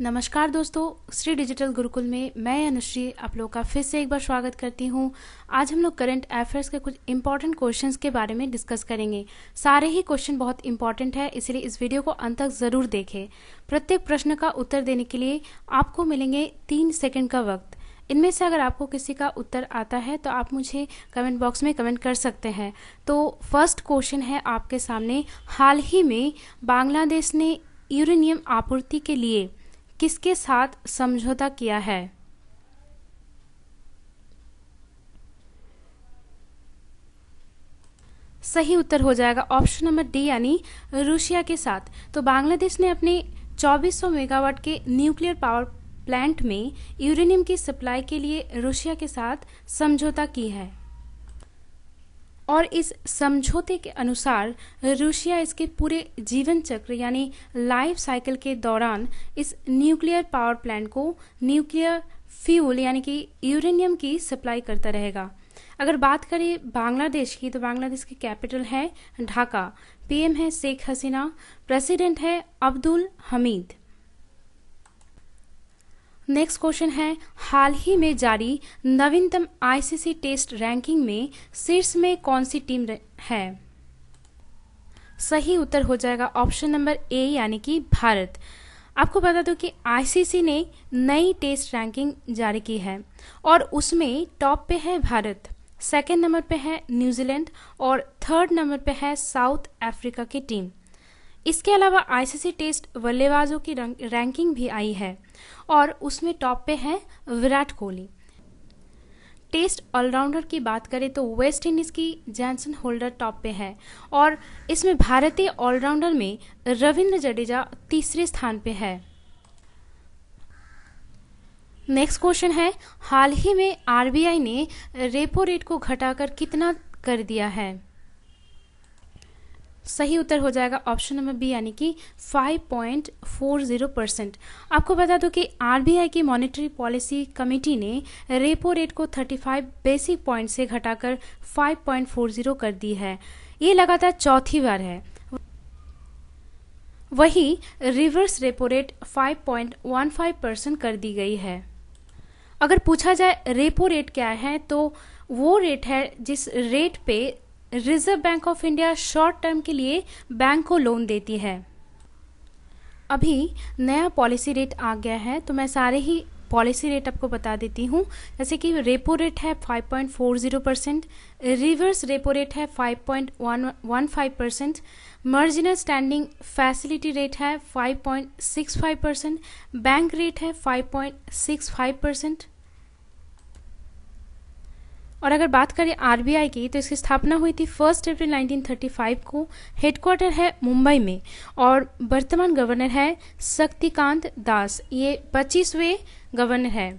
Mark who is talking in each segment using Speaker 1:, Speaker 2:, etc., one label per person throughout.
Speaker 1: नमस्कार दोस्तों श्री डिजिटल गुरुकुल में मैं अनुश्री आप लोग का फिर से एक बार स्वागत करती हूँ आज हम लोग करंट अफेयर्स के कुछ इम्पॉर्टेंट क्वेश्चंस के बारे में डिस्कस करेंगे सारे ही क्वेश्चन बहुत इम्पॉर्टेंट है इसलिए इस वीडियो को अंत तक जरूर देखें प्रत्येक प्रश्न का उत्तर देने के लिए आपको मिलेंगे तीन सेकेंड का वक्त इनमें से अगर आपको किसी का उत्तर आता है तो आप मुझे कमेंट बॉक्स में कमेंट कर सकते हैं तो फर्स्ट क्वेश्चन है आपके सामने हाल ही में बांग्लादेश ने यूरेनियम आपूर्ति के लिए किसके साथ समझौता किया है सही उत्तर हो जाएगा ऑप्शन नंबर डी यानी रूसिया के साथ तो बांग्लादेश ने अपने 2400 मेगावाट के न्यूक्लियर पावर प्लांट में यूरेनियम की सप्लाई के लिए रूसिया के साथ समझौता की है और इस समझौते के अनुसार रूसिया इसके पूरे जीवन चक्र यानी लाइफ साइकिल के दौरान इस न्यूक्लियर पावर प्लांट को न्यूक्लियर फ्यूल यानी कि यूरेनियम की सप्लाई करता रहेगा अगर बात करें बांग्लादेश की तो बांग्लादेश की कैपिटल है ढाका पीएम है शेख हसीना प्रेसिडेंट है अब्दुल हमीद नेक्स्ट क्वेश्चन है हाल ही में जारी नवीनतम आईसीसी टेस्ट रैंकिंग में शीर्ष में कौन सी टीम है सही उत्तर हो जाएगा ऑप्शन नंबर ए यानी कि भारत आपको बता दूं कि आईसीसी ने नई टेस्ट रैंकिंग जारी की है और उसमें टॉप पे है भारत सेकेंड नंबर पे है न्यूजीलैंड और थर्ड नंबर पे है साउथ अफ्रीका की टीम इसके अलावा आईसीसी टेस्ट बल्लेबाजों की रैंकिंग भी आई है और उसमें टॉप पे हैं विराट कोहली टेस्ट ऑलराउंडर की बात करें तो वेस्ट इंडीज़ की जैनसन होल्डर टॉप पे है और इसमें भारतीय ऑलराउंडर में रविंद्र जडेजा तीसरे स्थान पे है नेक्स्ट क्वेश्चन है हाल ही में आरबीआई ने रेपो रेट को घटाकर कितना कर दिया है सही उत्तर हो जाएगा ऑप्शन नंबर बी यानी कि 5.40 परसेंट आपको बता दो कि आरबीआई की मॉनेटरी पॉलिसी कमेटी ने रेपो रेट को 35 बेसिक पॉइंट से घटाकर 5.40 कर दी है ये लगातार चौथी बार है वही रिवर्स रेपो रेट 5.15 परसेंट कर दी गई है अगर पूछा जाए रेपो रेट क्या है तो वो रेट है जिस रेट पे Reserve Bank of India short term के लिए बैंक को लोन देती है अभी नया पॉलिसी रेट आ गया है तो मैं सारे ही पॉलिसी रेट आपको बता देती हूँ जैसे कि रेपो रेट है 5.40 परसेंट रिवर्स रेपो रेट है 5.115 percent marginal standing facility rate है 5.65 परसेंट बैंक रेट है 5.65 परसेंट और अगर बात करें आरबीआई की तो इसकी स्थापना हुई थी फर्स्ट अप्रैल 1935 को हेडक्वार्टर है मुंबई में और वर्तमान गवर्नर है शक्तिकांत दास ये 25वें गवर्नर है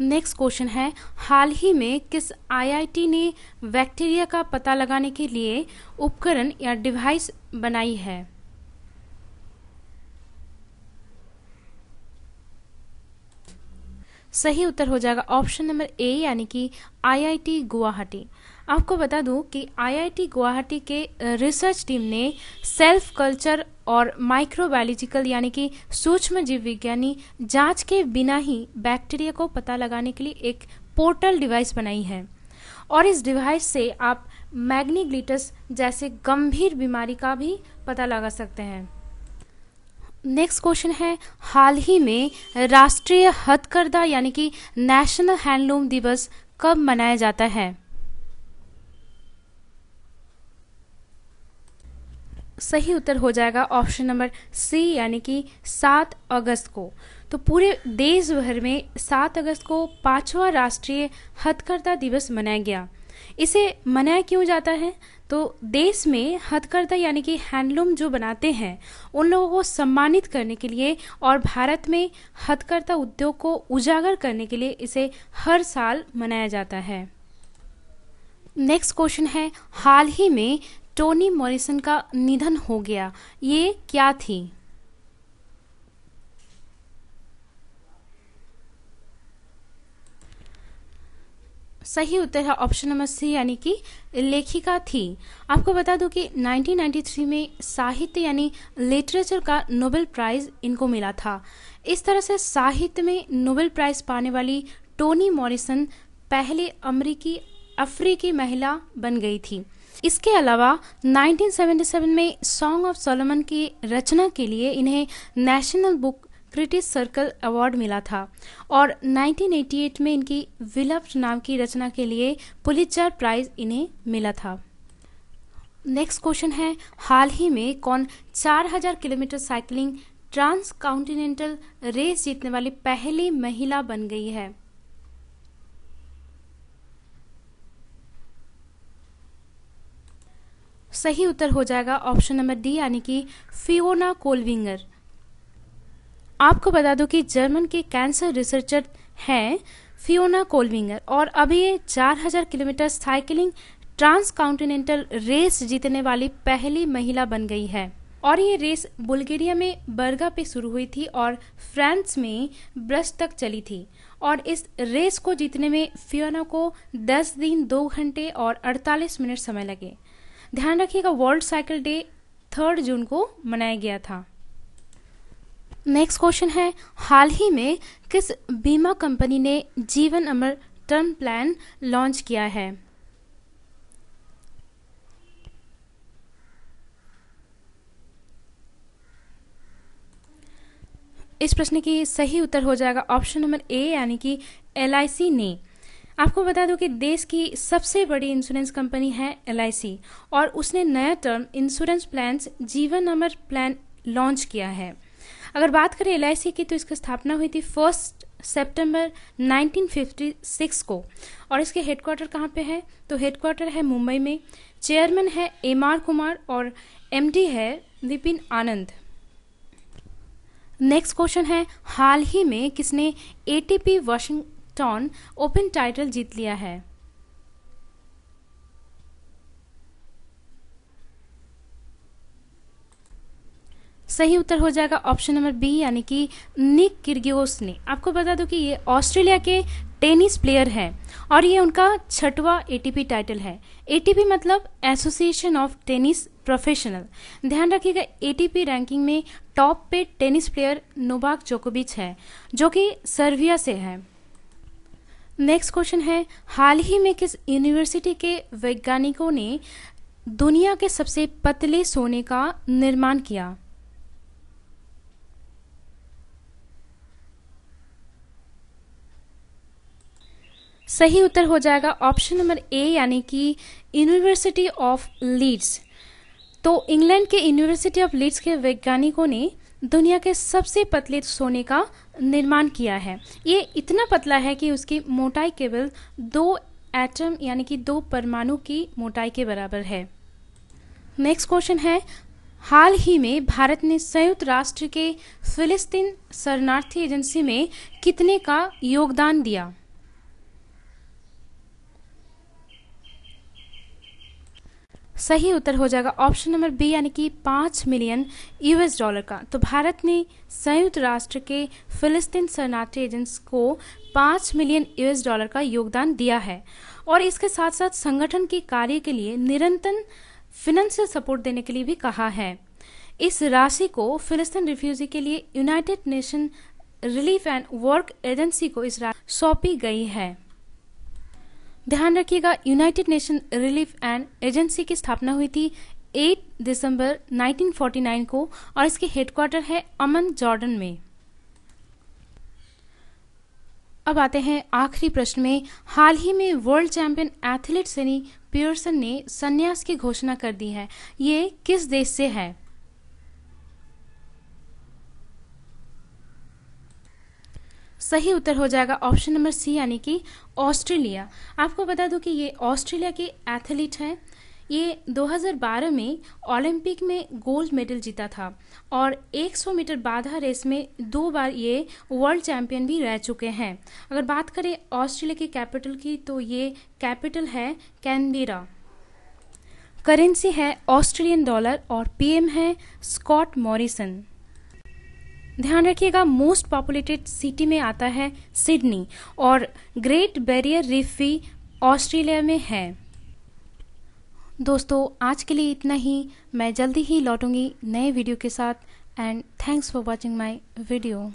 Speaker 1: नेक्स्ट क्वेश्चन है हाल ही में किस आईआईटी ने बैक्टीरिया का पता लगाने के लिए उपकरण या डिवाइस बनाई है सही उत्तर हो जाएगा ऑप्शन नंबर ए यानी कि आईआईटी गुवाहाटी आपको बता दूं कि आईआईटी गुवाहाटी के रिसर्च टीम ने सेल्फ कल्चर और माइक्रोबायोलॉजिकल यानी कि सूक्ष्म जीव विज्ञानी जांच के बिना ही बैक्टीरिया को पता लगाने के लिए एक पोर्टल डिवाइस बनाई है और इस डिवाइस से आप मैग्नीग्लिटस जैसे गंभीर बीमारी का भी पता लगा सकते हैं नेक्स्ट क्वेश्चन है हाल ही में राष्ट्रीय हथकरघा यानी कि नेशनल हैंडलूम दिवस कब मनाया जाता है सही उत्तर हो जाएगा ऑप्शन नंबर सी यानी कि सात अगस्त को तो पूरे देश भर में सात अगस्त को पांचवा राष्ट्रीय हथकरघा दिवस मनाया गया इसे मनाया क्यों जाता है तो देश में हथकरघा यानी कि हैंडलूम जो बनाते हैं उन लोगों को सम्मानित करने के लिए और भारत में हथकरघा उद्योग को उजागर करने के लिए इसे हर साल मनाया जाता है नेक्स्ट क्वेश्चन है हाल ही में टोनी मॉरिसन का निधन हो गया ये क्या थी सही उत्तर है ऑप्शन नंबर सी यानी कि लेखिका थी आपको बता दूं कि 1993 में साहित्य यानी लिटरेचर का नोबेल प्राइज इनको मिला था इस तरह से साहित्य में नोबेल प्राइज पाने वाली टोनी मॉरिसन पहले अमरीकी अफ्रीकी महिला बन गई थी इसके अलावा 1977 में सॉन्ग ऑफ सोलोमन की रचना के लिए इन्हें national book critics circle award मिला था और 1988 में इनकी विलप्त नाम की रचना के लिए पुलिचर प्राइज इन्हें मिला था नेक्स्ट क्वेश्चन है हाल ही में कौन 4000 kilometre cycling transcontinental race जीतने वाली पहली महिला बन गई है सही उत्तर हो जाएगा ऑप्शन नंबर डी यानी कि फियोना कोलविंगर आपको बता दूं कि जर्मन के कैंसर रिसर्चर हैं फियोना कोलविंगर और अभी ये 4000 kilometre cycling transcontinental race जीतने वाली पहली महिला बन गई है और ये रेस बुल्गारिया में बर्गा पे शुरू हुई थी और फ्रांस में ब्रश तक चली थी और इस रेस को जीतने में फियोना को 10 दिन 2 घंटे और 48 मिनट समय लगे ध्यान रखिएगा world cycle day third June को मनाया गया था नेक्स्ट क्वेश्चन है हाल ही में किस बीमा कंपनी ने जीवन अमर टर्म प्लान लॉन्च किया है इस प्रश्न की सही उत्तर हो जाएगा ऑप्शन नंबर ए यानी कि एल ने आपको बता दूं कि देश की सबसे बड़ी इंश्योरेंस कंपनी है एल और उसने नया टर्म इंश्योरेंस प्लान जीवन अमर प्लान लॉन्च किया है अगर बात करें एल की तो इसकी स्थापना हुई थी फर्स्ट सेप्टेम्बर 1956 को और इसके हेडक्वार्टर कहाँ पे है तो हेडक्वार्टर है मुंबई में चेयरमैन है एम आर कुमार और एम है विपिन आनंद नेक्स्ट क्वेश्चन है हाल ही में किसने एटीपी वाशिंगटन ओपन टाइटल जीत लिया है सही उत्तर हो जाएगा ऑप्शन नंबर बी यानी कि निक किर्गियोस ने आपको बता दो कि ये ऑस्ट्रेलिया के टेनिस प्लेयर हैं और ये उनका छठवा एटीपी टाइटल है एटीपी मतलब एसोसिएशन ऑफ टेनिस प्रोफेशनल ध्यान रखिएगा एटीपी रैंकिंग में टॉप पे टेनिस प्लेयर नोबाक जोकोबिच है जो कि सर्बिया से है नेक्स्ट क्वेश्चन है हाल ही में किस यूनिवर्सिटी के वैज्ञानिकों ने दुनिया के सबसे पतले सोने का निर्माण किया सही उत्तर हो जाएगा ऑप्शन नंबर ए यानी कि यूनिवर्सिटी ऑफ लीड्स तो इंग्लैंड के यूनिवर्सिटी ऑफ लीड्स के वैज्ञानिकों ने दुनिया के सबसे पतले सोने का निर्माण किया है ये इतना पतला है कि उसकी मोटाई केवल दो एटम यानी कि दो परमाणु की मोटाई के बराबर है नेक्स्ट क्वेश्चन है हाल ही में भारत ने संयुक्त राष्ट्र के फिलिस्तीन शरणार्थी एजेंसी में कितने का योगदान दिया सही उत्तर हो जाएगा ऑप्शन नंबर बी यानी कि पाँच मिलियन यूएस डॉलर का तो भारत ने संयुक्त राष्ट्र के फिलिस्तीन शरणार्थी एजेंट्स को पाँच मिलियन यूएस डॉलर का योगदान दिया है और इसके साथ साथ संगठन के कार्य के लिए निरंतर फिनेंशियल सपोर्ट देने के लिए भी कहा है इस राशि को फिलिस्तीन रिफ्यूजी के लिए United Nation relief and work agency को इस राशि सौंपी गई है ध्यान रखिएगा United Nation relief and agency की स्थापना हुई थी 8 दिसंबर 1949 को और इसके हेडक्वार्टर है अमन जॉर्डन में अब आते हैं आखिरी प्रश्न में हाल ही में world champion athlete Sally Pearson ने संन्यास की घोषणा कर दी है ये किस देश से है सही उत्तर हो जाएगा ऑप्शन नंबर सी यानी कि ऑस्ट्रेलिया आपको बता दूं कि ये ऑस्ट्रेलिया के एथलीट हैं ये 2012 में ओलंपिक में गोल्ड मेडल जीता था और 100 मीटर बाधा रेस में दो बार ये वर्ल्ड चैंपियन भी रह चुके हैं अगर बात करें ऑस्ट्रेलिया के कैपिटल की तो ये कैपिटल है कैनबेरा करेंसी है ऑस्ट्रेलियन डॉलर और पीएम है स्कॉट मॉरिसन ध्यान रखिएगा मोस्ट पॉपुलेटेड सिटी में आता है सिडनी और ग्रेट बैरियर रीफ भी ऑस्ट्रेलिया में है दोस्तों आज के लिए इतना ही मैं जल्दी ही लौटूंगी नए वीडियो के साथ and thanks for watching my video